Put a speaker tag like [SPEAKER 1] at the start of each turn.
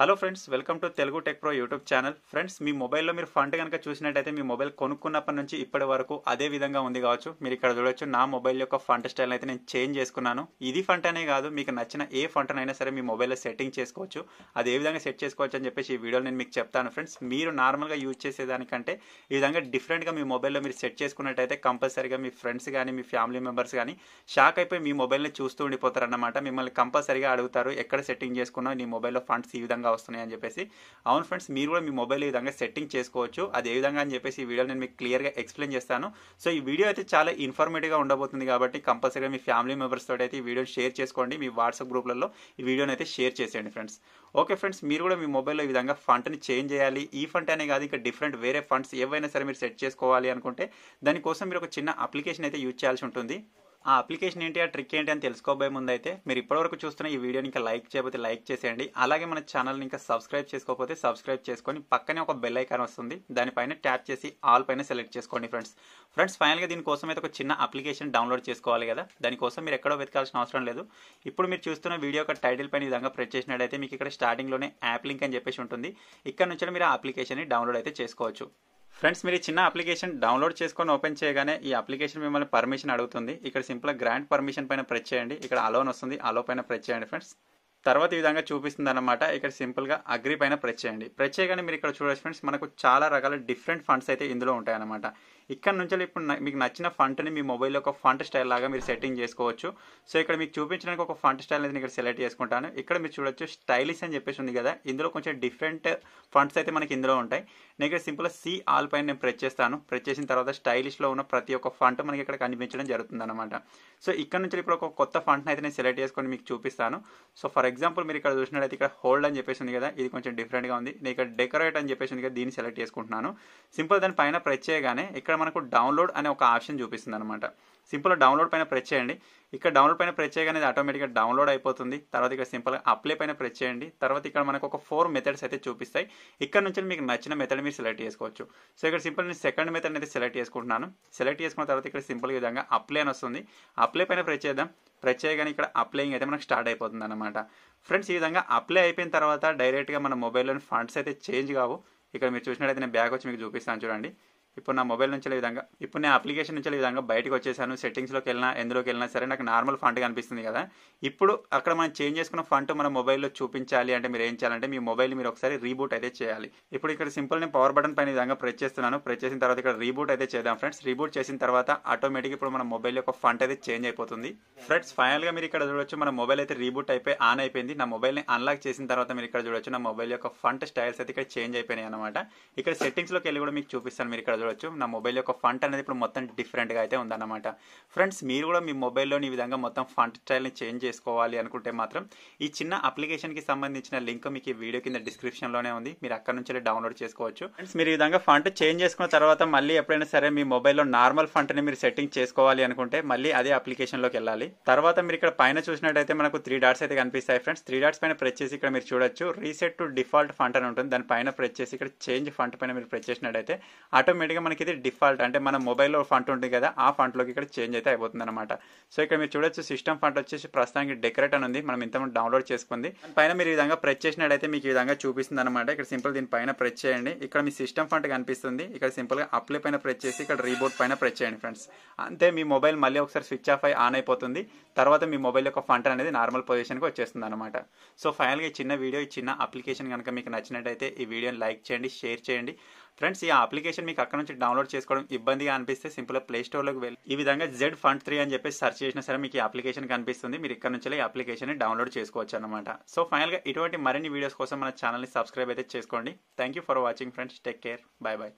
[SPEAKER 1] hello friends welcome to Telugu tech pro YouTube channel friends మీ మొబైల్లో మీరు ఫండ్ కనుక చూసినట్టయితే మీ మొబైల్ కొనుక్కున్నప్పటి నుంచి ఇప్పటి వరకు అదే విధంగా ఉంది కావచ్చు మీరు ఇక్కడ చూడొచ్చు నా మొబైల్ యొక్క ఫంట్ స్టైల్ అయితే నేను చేంజ్ చేసుకున్నాను ఇది ఫంట్ అనే కాదు మీకు నచ్చిన ఏ ఫంట్నైనా సరే మీ మొబైల్లో సెట్టింగ్ చేసుకోవచ్చు అది ఏ విధంగా సెట్ చేసుకోవచ్చు అని చెప్పేసి ఈ వీడియోలో నేను మీకు చెప్తాను ఫ్రెండ్స్ మీరు నార్మల్గా యూజ్ చేసేదానికంటే ఈ విధంగా డిఫరెంట్గా మీ మొబైల్లో మీరు సెట్ చేసుకున్నట్టయితే కంపల్సరీగా మీ ఫ్రెండ్స్ కానీ మీ ఫ్యామిలీ మెంబర్స్ కానీ షాక్ అయిపోయి మీ మొబైల్ని చూస్తూ ఉండిపోతారన్నమాట మిమ్మల్ని కంపల్సరీగా అడుగుతారు ఎక్కడ సెట్టింగ్ చేసుకున్నా నీ మొబైల్లో ఫండ్స్ ఈ విధంగా విధంగా వస్తున్నాయి అని చెప్పేసి అవును ఫ్రెండ్స్ మీరు కూడా మీ మొబైల్ ఈ విధంగా సెట్టింగ్ చేసుకోవచ్చు అది ఏ విధంగా అని చెప్పేసి ఈ వీడియో నేను మీకు క్లియర్గా ఎక్స్ప్లెయిన్ చేస్తాను సో ఈ వీడియో అయితే చాలా ఇన్ఫర్మేటివ్గా ఉండబోతుంది కాబట్టి కంపల్సరీగా మీ ఫ్యామిలీ మెంబర్స్ తోటి అయితే ఈ వీడియో షేర్ చేసుకోండి మీ వాట్సాప్ గ్రూప్లలో ఈ వీడియోని అయితే షేర్ చేసేయండి ఫ్రెండ్స్ ఓకే ఫ్రెండ్స్ మీరు కూడా మీ మొబైల్లో ఈ విధంగా ఫండ్ని చేంజ్ చేయాలి ఈ ఫండ్ అనే కాదు ఇంకా డిఫరెంట్ వేరే ఫండ్స్ ఏవైనా సరే మీరు సెట్ చేసుకోవాలి అనుకుంటే దానికోసం మీరు ఒక చిన్న అప్లికేషన్ అయితే యూజ్ చేయాల్సి ఉంటుంది ఆ అప్లికేషన్ ఏంటి ఆ ట్రిక్ ఏంటి అని తెలుసుకోబోయే ముందు అయితే మీరు ఇప్పటివరకు చూస్తున్న ఈ వీడియోని ఇంకా లైక్ చేయకపోతే లైక్ చేసేయండి అలాగే మన ఛానల్ని ఇంకా సబ్స్క్రైబ్ చేసుకోకపోతే సబ్స్క్రైబ్ చేసుకొని పక్కనే ఒక బెల్ ఐకాన్ వస్తుంది దానిపైన ట్యాప్ చేసి ఆల్ పైన సెలెక్ట్ చేసుకోండి ఫ్రెండ్స్ ఫ్రెండ్స్ ఫైనల్గా దీనికోసం అయితే ఒక చిన్న అప్లికేషన్ డౌన్లోడ్ చేసుకోవాలి కదా దానికోసం మీరు ఎక్కడో వెతకాల్సిన అవసరం లేదు ఇప్పుడు మీరు చూస్తున్న వీడియో యొక్క టైటిల్ పైన విధంగా ప్రెస్ చేసినట్టయితే మీకు ఇక్కడ స్టార్టింగ్లోనే యాప్ లింక్ అని చెప్పేసి ఉంటుంది ఇక్కడ నుంచి మీరు ఆ అప్లికేషన్ని డౌన్లోడ్ అయితే చేసుకోవచ్చు ఫ్రెండ్స్ మీరు చిన్న అప్లికేషన్ డౌన్లోడ్ చేసుకొని ఓపెన్ చేయగానే ఈ అప్లికేషన్ మిమ్మల్ని పర్మిషన్ అడుగుతుంది ఇక్కడ సింపుల్గా గ్రాంట్ పర్మిషన్ పైన ప్రెస్ చేయండి ఇక్కడ అలోన్ వస్తుంది అలో పైన ప్రెస్ చేయండి ఫ్రెండ్స్ తర్వాత ఈ విధంగా చూపిస్తుంది అనమాట ఇక్కడ సింపుల్గా అగ్రి పైన ప్రెస్ చేయండి ప్రెస్ చేయగానే మీరు ఇక్కడ చూడొచ్చు ఫ్రెండ్స్ మనకు చాలా రకాల డిఫరెంట్ ఫండ్స్ అయితే ఇందులో ఉంటాయి అనమాట ఇక్కడ నుంచి ఇప్పుడు మీకు నచ్చిన ఫంట్ని మీ మొబైల్లో ఒక ఫంట్ స్టైల్ లాగా మీరు సెట్టింగ్ చేసుకోవచ్చు సో ఇక్కడ మీకు చూపించడానికి ఒక ఫంట్ స్టైల్ అనేది ఇక్కడ సెలెక్ట్ చేసుకుంటాను ఇక్కడ మీరు చూడొచ్చు స్టైలిష్ అని చెప్పేసి ఉంది కదా ఇందులో కొంచెం డిఫరెంట్ ఫంట్స్ అయితే మనకి ఇందులో ఉంటాయి నేను ఇక్కడ సింపుల్గా సి ఆల్ పైన నేను ప్రెస్ చేస్తాను ప్రెస్ చేసిన తర్వాత స్టైలిష్లో ఉన్న ప్రతి ఒక్క ఫంట్ మనకి ఇక్కడ కనిపించడం జరుగుతుంది అనమాట సో ఇక్కడ నుంచి ఇప్పుడు ఒక కొత్త ఫంట్ని అయితే నేను సెలెక్ట్ చేసుకొని మీకు చూపిస్తాను సో ఫర్ ఎగ్జాంపుల్ మీరు ఇక్కడ చూసినట్లయితే ఇక్కడ హోల్డ్ అని చెప్పేసి ఉంది కదా ఇది కొంచెం డిఫరెంట్గా ఉంది నేను ఇక్కడ డెకరేట్ అని చెప్పేసి ఉంది కదా దీన్ని సెలెక్ట్ చేసుకుంటున్నాను సింపుల్ దాని పైన ప్రెస్ చేయగానే ఇక్కడ మనకు డౌన్లోడ్ అనే ఒక ఆప్షన్ చూపిస్తుంది అనమాట సింపుల్ డౌన్లోడ్ పైన ప్రెస్ చేయండి ఇక్కడ డౌన్లోడ్ పైన ప్రెస్ చేయగానే ఆటోమేటిక్గా డౌన్లోడ్ అయిపోతుంది తర్వాత ఇక్కడ సింపుల్గా అప్లై పైన ప్రెస్ చేయండి తర్వాత ఇక్కడ మనకు ఒక ఫోర్ మెథడ్స్ అయితే చూపిస్తాయి ఇక్కడ నుంచి మీకు నచ్చిన మెథడ్ మీరు సెలెక్ట్ చేసుకోవచ్చు సో ఇక్కడ సింపుల్ నేను సెకండ్ మెథడ్ అయితే సెలెక్ట్ చేసుకుంటున్నాను సెలెక్ట్ చేసుకున్న తర్వాత ఇక్కడ సింపుల్ విధంగా అప్లై అని వస్తుంది అప్లై పైన ప్రెస్ చేద్దాం ప్రెస్ చేయగానే ఇక్కడ అప్లైయింగ్ అయితే మనకు స్టార్ట్ అయిపోతుంది అనమాట ఫ్రెండ్స్ ఈ విధంగా అప్లై అయిపోయిన తర్వాత డైరెక్ట్గా మన మొబైల్లోని ఫండ్స్ అయితే చేంజ్ కావు ఇక్కడ మీరు చూసినట్టయితే నేను బ్యాగ్ వచ్చి మీకు చూపిస్తాను చూడండి ఇప్పుడు నా మొబైల్ నుంచి విధంగా ఇప్పుడు నేను అప్లికేషన్ నుంచి విధంగా బయటకు వచ్చేసాను సెట్టింగ్స్లోకి వెళ్ళినా ఎందులోకి వెళ్ళినా సరే నాకు నార్మల్ ఫంట్ కనిపిస్తుంది కదా ఇప్పుడు అక్కడ మనం చేంజ్ చేసుకున్న ఫంట్ మన మొబైల్లో చూపించాలి అంటే మీరు ఏం చేయాలంటే మీ మొబైల్ మీరు ఒకసారి రీబూట్ అయితే చేయాలి ఇప్పుడు ఇక్కడ సింపుల్ నేను పవర్ బటన్ పైన విధంగా ప్రెస్ చేస్తున్నాను ప్రెస్ చేసిన తర్వాత ఇక్కడ రీబూట్ అయితే చేద్దాం ఫ్రెండ్స్ రీబూట్ చేసిన తర్వాత ఆటోమేటిక్ ఇప్పుడు మన మొబైల్ యొక్క ఫంట్ అయితే చేంజ్ అయిపోతుంది ఫ్రెండ్స్ ఫైనల్గా మీరు ఇక్కడ చూడొచ్చు మన మొబైల్ అయితే రీబూట్ అయిపోయి ఆన్ అయిపోయింది నా మొబైల్ని అన్లాక్ చేసిన తర్వాత మీరు ఇక్కడ చూడొచ్చు నా మొబైల్ యొక్క ఫంట్ స్టైల్స్ అయితే ఇక్కడ చేంజ్ అయిపోయినాయి అనమాట ఇక్కడ సెట్టింగ్స్లోకి వెళ్ళి కూడా మీకు చూపిస్తాను మీరు ఇక్కడ చూడొచ్చు నా మొబైల్ యొక్క ఫంట్ అనేది ఇప్పుడు మొత్తం డిఫరెంట్గా అయితే ఉందన్నమాట ఫ్రెండ్స్ మీరు కూడా మీ మొబైల్లో ఈ విధంగా మొత్తం ఫంట్ స్టైల్ని చేంజ్ చేసుకోవాలి అనుకుంటే మాత్రం ఈ చిన్న అప్లికేషన్కి సంబంధించిన లింక్ మీకు ఈ వీడియో కింద డిస్క్రిప్షన్లోనే ఉంది మీరు అక్కడ నుంచి డౌన్లోడ్ చేసుకోవచ్చు ఫ్రెండ్స్ మీరు ఈ విధంగా ఫంట్ చేంజ్ చేసుకున్న తర్వాత మళ్ళీ ఎప్పుడైనా సరే మీ మొబైల్లో నార్మల్ ఫంట్ని మీరు సెట్టింగ్ చేసుకోవాలి అనుకుంటే మళ్ళీ అదే అప్లికేషన్లోకి వెళ్ళాలి తర్వాత మీరు ఇక్కడ పైన చూసినట్టయితే మనకు త్రీ డాట్స్ అయితే కనిపిస్తాయి ఫ్రెండ్స్ త్రీ డాట్స్ పైన ప్రెస్ చేసి ఇక్కడ మీరు చూడొచ్చు రీసెట్ టు డిఫాల్ట్ ఫంట్ అని ఉంటుంది దానిపైన ప్రెస్ చేసి ఇక్కడ చేంజ్ ఫంట్ పైన మీరు ప్రెస్ చేసినట్టయితే ఆటోమేటిక్ ఆటోమేటిక్గా మనకి ఇది డిఫాల్ట్ అంటే మన మొబైల్లో ఫంట్ ఉంటుంది కదా ఆ ఫంట్లోకి ఇక్కడ చేంజ్ అయితే అయిపోతుంది అనమాట సో ఇక్కడ మీరు చూడొచ్చు సిస్టమ్ ఫంట్ వచ్చేసి ప్రస్తుతానికి డెకరేట్ అని ఉంది మనం ఇంతమంది డౌన్లోడ్ చేసుకుంది పైన మీరు ఈ విధంగా ప్రెస్ చేసినట్టయితే మీకు ఈ విధంగా చూపిస్తుంది అనమాట ఇక్కడ సింపుల్ దీని పైన ప్రెస్ చేయండి ఇక్కడ మీ సిస్టమ్ ఫంట్ కనిపిస్తుంది ఇక్కడ సింపుల్గా అప్లై పైన ప్రెస్ చేసి ఇక్కడ రీబోర్డ్ పైన ప్రెస్ చేయండి ఫ్రెండ్స్ అంతే మీ మొబైల్ మళ్ళీ ఒకసారి స్విచ్ ఆఫ్ అయి ఆన్ అయిపోతుంది తర్వాత మీ మొబైల్ యొక్క ఫంట్ అనేది నార్మల్ పొజిషన్కి వచ్చేస్తుంది అనమాట సో ఫైనల్గా ఈ చిన్న వీడియో ఈ చిన్న అప్లికేషన్ కనుక మీకు నచ్చినట్టయితే ఈ వీడియోని లైక్ చేయండి షేర్ చేయండి ఫ్రెండ్స్ ఈ అప్లికేషన్ మీకు అక్కడ నుంచి డౌన్లోడ్ చేసుకోవడం ఇబ్బందిగా అనిపిస్తే సింపుల్ ప్లే స్టోర్లోకి వెళ్ళి ఈ విధంగా జెడ్ ఫండ్ త్రీ అని చెప్పి సెర్చ్ చేసినా సరే మీకు ఈ అప్లికేషన్ కనిపిస్తుంది మీరు ఇక్కడ నుంచి ఈ అప్లికేషన్ డౌన్లోడ్ చేసుకోవచ్చు అనమాట సో ఫైనల్గా ఇటువంటి మరిన్ని వీడియోస్ కోసం మన ఛానల్ని సబ్స్క్రైబ్ అయితే చేసుకోండి thank you for watching friends take care bye bye